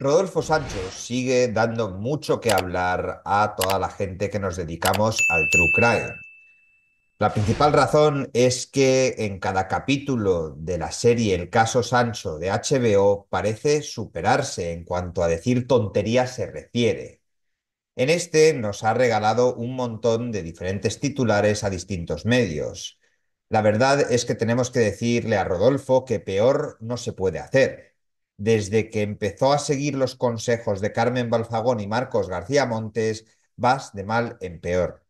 Rodolfo Sancho sigue dando mucho que hablar a toda la gente que nos dedicamos al True Crime. La principal razón es que en cada capítulo de la serie El caso Sancho de HBO parece superarse en cuanto a decir tonterías se refiere. En este nos ha regalado un montón de diferentes titulares a distintos medios. La verdad es que tenemos que decirle a Rodolfo que peor no se puede hacer desde que empezó a seguir los consejos de Carmen Balfagón y Marcos García Montes, vas de mal en peor.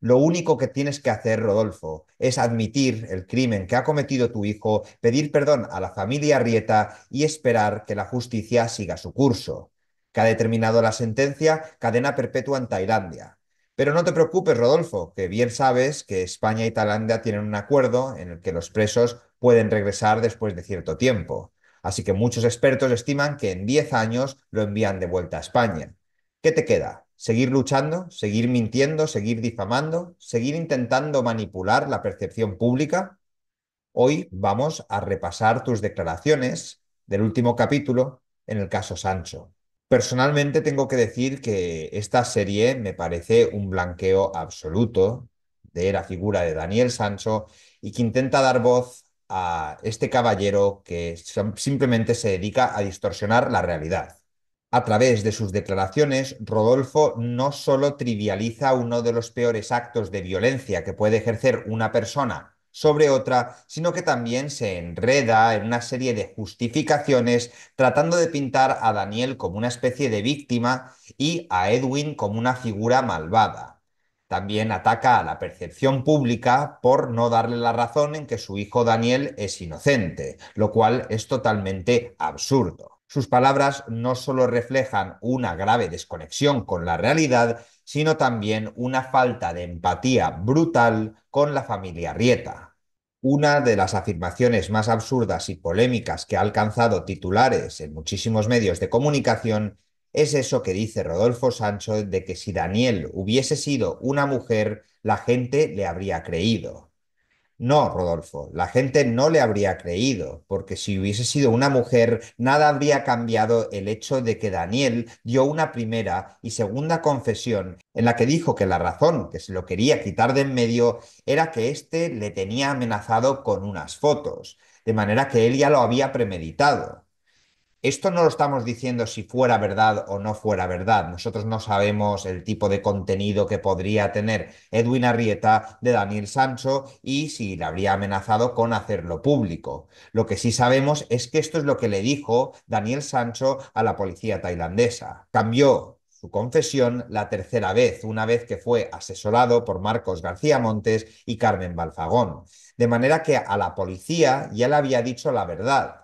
Lo único que tienes que hacer, Rodolfo, es admitir el crimen que ha cometido tu hijo, pedir perdón a la familia Rieta y esperar que la justicia siga su curso, que ha determinado la sentencia cadena perpetua en Tailandia. Pero no te preocupes, Rodolfo, que bien sabes que España y Tailandia tienen un acuerdo en el que los presos pueden regresar después de cierto tiempo. Así que muchos expertos estiman que en 10 años lo envían de vuelta a España. ¿Qué te queda? ¿Seguir luchando? ¿Seguir mintiendo? ¿Seguir difamando? ¿Seguir intentando manipular la percepción pública? Hoy vamos a repasar tus declaraciones del último capítulo en el caso Sancho. Personalmente tengo que decir que esta serie me parece un blanqueo absoluto de la figura de Daniel Sancho y que intenta dar voz a este caballero que simplemente se dedica a distorsionar la realidad. A través de sus declaraciones, Rodolfo no solo trivializa uno de los peores actos de violencia que puede ejercer una persona sobre otra, sino que también se enreda en una serie de justificaciones tratando de pintar a Daniel como una especie de víctima y a Edwin como una figura malvada. También ataca a la percepción pública por no darle la razón en que su hijo Daniel es inocente, lo cual es totalmente absurdo. Sus palabras no solo reflejan una grave desconexión con la realidad, sino también una falta de empatía brutal con la familia Rieta. Una de las afirmaciones más absurdas y polémicas que ha alcanzado titulares en muchísimos medios de comunicación es eso que dice Rodolfo Sancho de que si Daniel hubiese sido una mujer, la gente le habría creído. No, Rodolfo, la gente no le habría creído, porque si hubiese sido una mujer, nada habría cambiado el hecho de que Daniel dio una primera y segunda confesión en la que dijo que la razón que se lo quería quitar de en medio era que éste le tenía amenazado con unas fotos, de manera que él ya lo había premeditado. Esto no lo estamos diciendo si fuera verdad o no fuera verdad. Nosotros no sabemos el tipo de contenido que podría tener Edwin Arrieta de Daniel Sancho y si le habría amenazado con hacerlo público. Lo que sí sabemos es que esto es lo que le dijo Daniel Sancho a la policía tailandesa. Cambió su confesión la tercera vez, una vez que fue asesorado por Marcos García Montes y Carmen Balfagón. De manera que a la policía ya le había dicho la verdad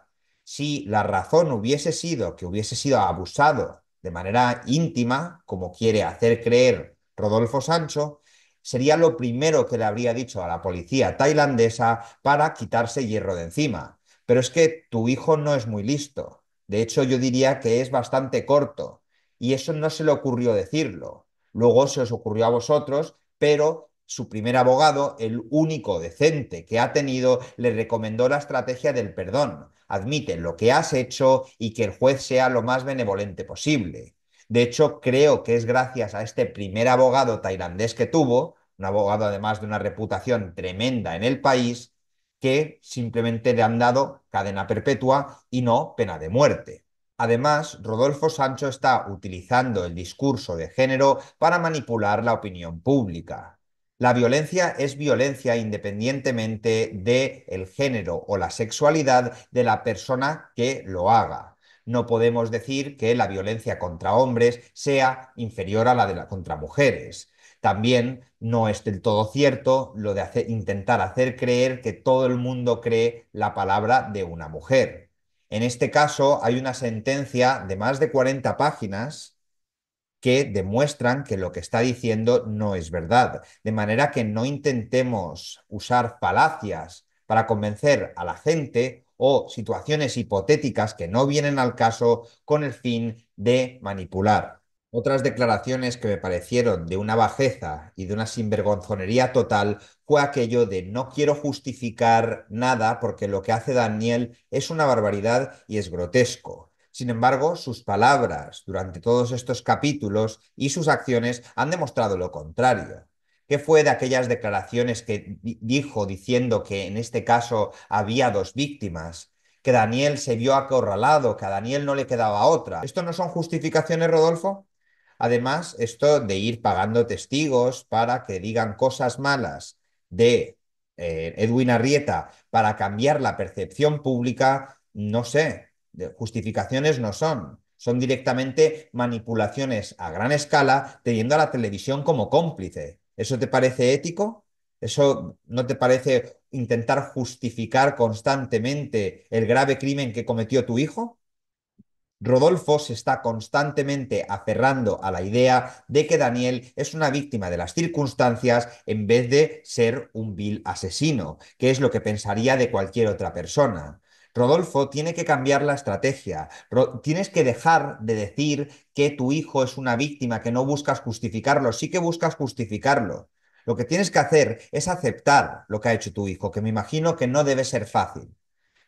si la razón hubiese sido que hubiese sido abusado de manera íntima, como quiere hacer creer Rodolfo Sancho, sería lo primero que le habría dicho a la policía tailandesa para quitarse hierro de encima. Pero es que tu hijo no es muy listo. De hecho, yo diría que es bastante corto. Y eso no se le ocurrió decirlo. Luego se os ocurrió a vosotros, pero su primer abogado, el único decente que ha tenido, le recomendó la estrategia del perdón, admite lo que has hecho y que el juez sea lo más benevolente posible. De hecho, creo que es gracias a este primer abogado tailandés que tuvo, un abogado además de una reputación tremenda en el país, que simplemente le han dado cadena perpetua y no pena de muerte. Además, Rodolfo Sancho está utilizando el discurso de género para manipular la opinión pública. La violencia es violencia independientemente del género o la sexualidad de la persona que lo haga. No podemos decir que la violencia contra hombres sea inferior a la de la contra mujeres. También no es del todo cierto lo de intentar hacer creer que todo el mundo cree la palabra de una mujer. En este caso hay una sentencia de más de 40 páginas que demuestran que lo que está diciendo no es verdad. De manera que no intentemos usar falacias para convencer a la gente o situaciones hipotéticas que no vienen al caso con el fin de manipular. Otras declaraciones que me parecieron de una bajeza y de una sinvergonzonería total fue aquello de no quiero justificar nada porque lo que hace Daniel es una barbaridad y es grotesco. Sin embargo, sus palabras durante todos estos capítulos y sus acciones han demostrado lo contrario. ¿Qué fue de aquellas declaraciones que dijo diciendo que en este caso había dos víctimas? Que Daniel se vio acorralado, que a Daniel no le quedaba otra. ¿Esto no son justificaciones, Rodolfo? Además, esto de ir pagando testigos para que digan cosas malas de eh, Edwin Arrieta para cambiar la percepción pública, no sé, justificaciones no son, son directamente manipulaciones a gran escala teniendo a la televisión como cómplice. ¿Eso te parece ético? ¿Eso no te parece intentar justificar constantemente el grave crimen que cometió tu hijo? Rodolfo se está constantemente aferrando a la idea de que Daniel es una víctima de las circunstancias en vez de ser un vil asesino, que es lo que pensaría de cualquier otra persona. Rodolfo tiene que cambiar la estrategia. tienes que dejar de decir que tu hijo es una víctima, que no buscas justificarlo, sí que buscas justificarlo. Lo que tienes que hacer es aceptar lo que ha hecho tu hijo, que me imagino que no debe ser fácil.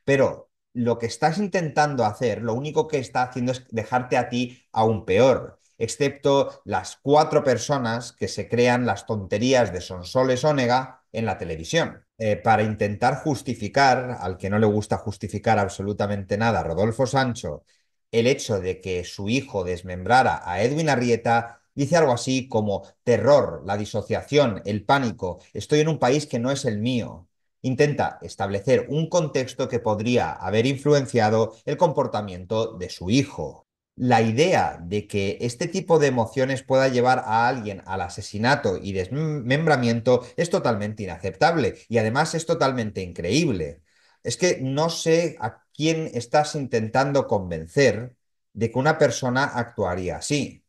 Pero lo que estás intentando hacer, lo único que está haciendo es dejarte a ti aún peor, excepto las cuatro personas que se crean las tonterías de Sonsoles Onega en la televisión. Eh, para intentar justificar, al que no le gusta justificar absolutamente nada, Rodolfo Sancho, el hecho de que su hijo desmembrara a Edwin Arrieta, dice algo así como terror, la disociación, el pánico, estoy en un país que no es el mío. Intenta establecer un contexto que podría haber influenciado el comportamiento de su hijo la idea de que este tipo de emociones pueda llevar a alguien al asesinato y desmembramiento es totalmente inaceptable y además es totalmente increíble. Es que no sé a quién estás intentando convencer de que una persona actuaría así.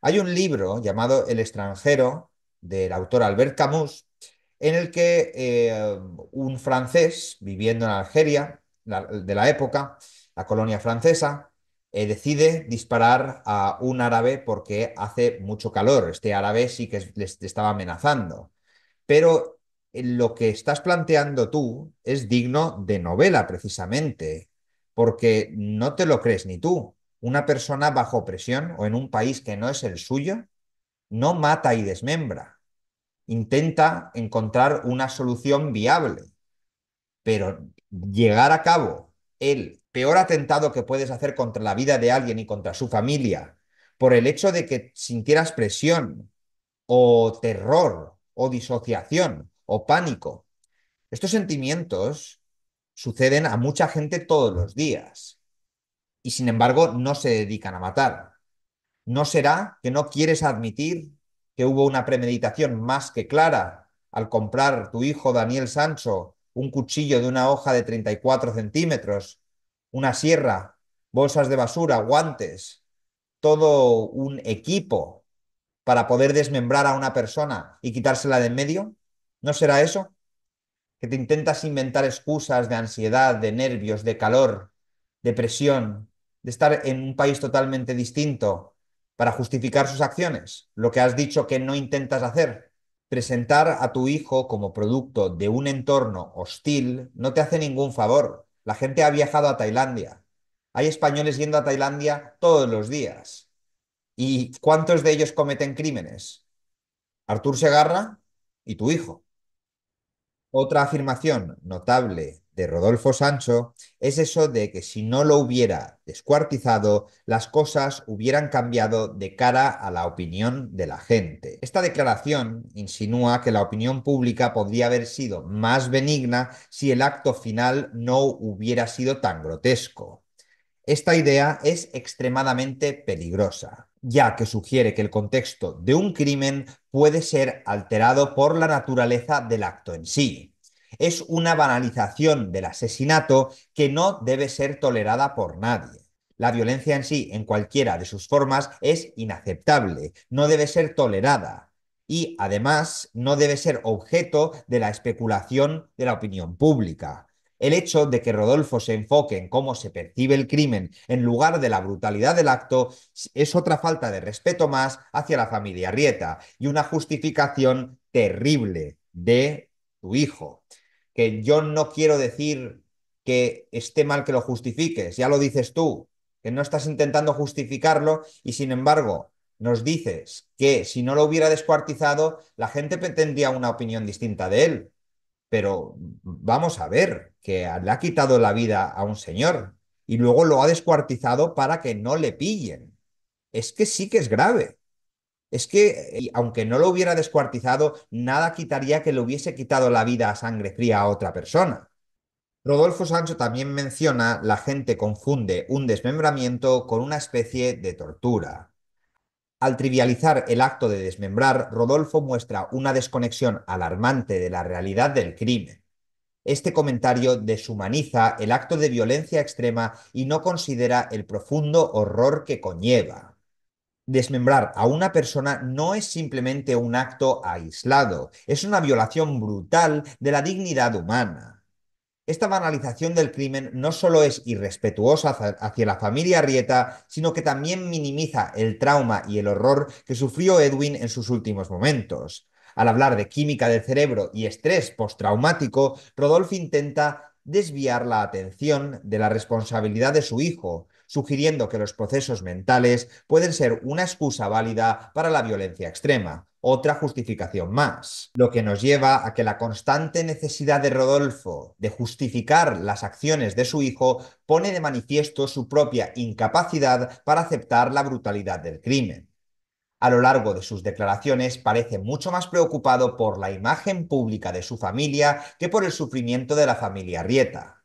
Hay un libro llamado El extranjero del autor Albert Camus en el que eh, un francés viviendo en Algeria de la época, la colonia francesa, eh, decide disparar a un árabe porque hace mucho calor. Este árabe sí que le estaba amenazando. Pero eh, lo que estás planteando tú es digno de novela, precisamente, porque no te lo crees ni tú. Una persona bajo presión o en un país que no es el suyo no mata y desmembra. Intenta encontrar una solución viable, pero llegar a cabo él peor atentado que puedes hacer contra la vida de alguien y contra su familia, por el hecho de que sintieras presión o terror o disociación o pánico. Estos sentimientos suceden a mucha gente todos los días y sin embargo no se dedican a matar. ¿No será que no quieres admitir que hubo una premeditación más que clara al comprar tu hijo Daniel Sancho un cuchillo de una hoja de 34 centímetros una sierra, bolsas de basura, guantes, todo un equipo para poder desmembrar a una persona y quitársela de en medio? ¿No será eso? Que te intentas inventar excusas de ansiedad, de nervios, de calor, de presión, de estar en un país totalmente distinto para justificar sus acciones, lo que has dicho que no intentas hacer. Presentar a tu hijo como producto de un entorno hostil no te hace ningún favor, la gente ha viajado a Tailandia. Hay españoles yendo a Tailandia todos los días. ¿Y cuántos de ellos cometen crímenes? Artur Segarra y tu hijo. Otra afirmación notable de Rodolfo Sancho es eso de que si no lo hubiera descuartizado, las cosas hubieran cambiado de cara a la opinión de la gente. Esta declaración insinúa que la opinión pública podría haber sido más benigna si el acto final no hubiera sido tan grotesco. Esta idea es extremadamente peligrosa, ya que sugiere que el contexto de un crimen puede ser alterado por la naturaleza del acto en sí es una banalización del asesinato que no debe ser tolerada por nadie. La violencia en sí, en cualquiera de sus formas, es inaceptable, no debe ser tolerada y, además, no debe ser objeto de la especulación de la opinión pública. El hecho de que Rodolfo se enfoque en cómo se percibe el crimen en lugar de la brutalidad del acto es otra falta de respeto más hacia la familia Rieta y una justificación terrible de tu hijo que yo no quiero decir que esté mal que lo justifiques, ya lo dices tú, que no estás intentando justificarlo y sin embargo nos dices que si no lo hubiera descuartizado, la gente pretendía una opinión distinta de él. Pero vamos a ver, que le ha quitado la vida a un señor y luego lo ha descuartizado para que no le pillen. Es que sí que es grave. Es que, eh, aunque no lo hubiera descuartizado, nada quitaría que le hubiese quitado la vida a sangre fría a otra persona. Rodolfo Sancho también menciona la gente confunde un desmembramiento con una especie de tortura. Al trivializar el acto de desmembrar, Rodolfo muestra una desconexión alarmante de la realidad del crimen. Este comentario deshumaniza el acto de violencia extrema y no considera el profundo horror que conlleva desmembrar a una persona no es simplemente un acto aislado, es una violación brutal de la dignidad humana. Esta banalización del crimen no solo es irrespetuosa hacia la familia Rieta, sino que también minimiza el trauma y el horror que sufrió Edwin en sus últimos momentos. Al hablar de química del cerebro y estrés postraumático, Rodolfo intenta desviar la atención de la responsabilidad de su hijo, sugiriendo que los procesos mentales pueden ser una excusa válida para la violencia extrema, otra justificación más, lo que nos lleva a que la constante necesidad de Rodolfo de justificar las acciones de su hijo pone de manifiesto su propia incapacidad para aceptar la brutalidad del crimen. A lo largo de sus declaraciones parece mucho más preocupado por la imagen pública de su familia que por el sufrimiento de la familia Rieta.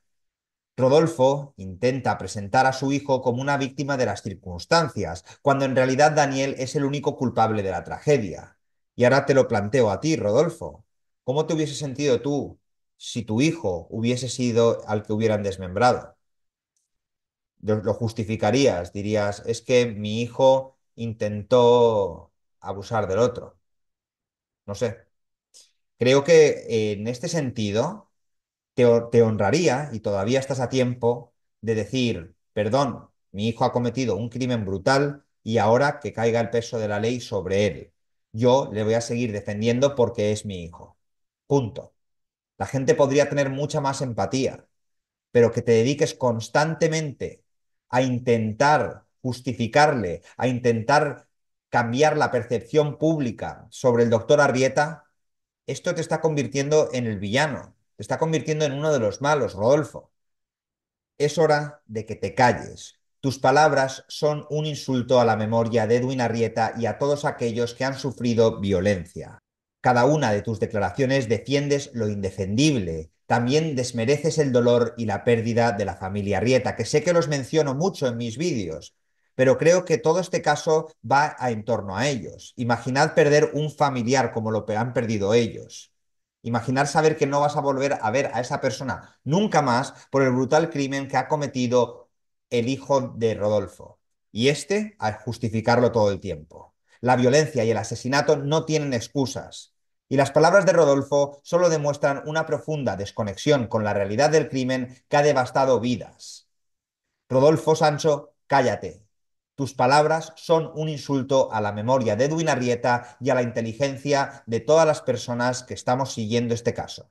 Rodolfo intenta presentar a su hijo como una víctima de las circunstancias, cuando en realidad Daniel es el único culpable de la tragedia. Y ahora te lo planteo a ti, Rodolfo. ¿Cómo te hubiese sentido tú si tu hijo hubiese sido al que hubieran desmembrado? Lo justificarías, dirías, es que mi hijo intentó abusar del otro. No sé. Creo que en este sentido, te, honraría y todavía estás a tiempo de decir, perdón, mi hijo ha cometido un crimen brutal y ahora que caiga el peso de la ley sobre él. Yo le voy a seguir defendiendo porque es mi hijo. Punto. La gente podría tener mucha más empatía, pero que te dediques constantemente a intentar justificarle, a intentar cambiar la percepción pública sobre el doctor Arrieta, esto te está convirtiendo en el villano. Te está convirtiendo en uno de los malos, Rodolfo. Es hora de que te calles. Tus palabras son un insulto a la memoria de Edwin Arrieta y a todos aquellos que han sufrido violencia. Cada una de tus declaraciones defiendes lo indefendible. También desmereces el dolor y la pérdida de la familia Arrieta, que sé que los menciono mucho en mis vídeos, pero creo que todo este caso va en torno a ellos. Imaginad perder un familiar como lo han perdido ellos. Imaginar saber que no vas a volver a ver a esa persona nunca más por el brutal crimen que ha cometido el hijo de Rodolfo. Y este al justificarlo todo el tiempo. La violencia y el asesinato no tienen excusas. Y las palabras de Rodolfo solo demuestran una profunda desconexión con la realidad del crimen que ha devastado vidas. Rodolfo Sancho, cállate, tus palabras son un insulto a la memoria de Edwin Arrieta y a la inteligencia de todas las personas que estamos siguiendo este caso.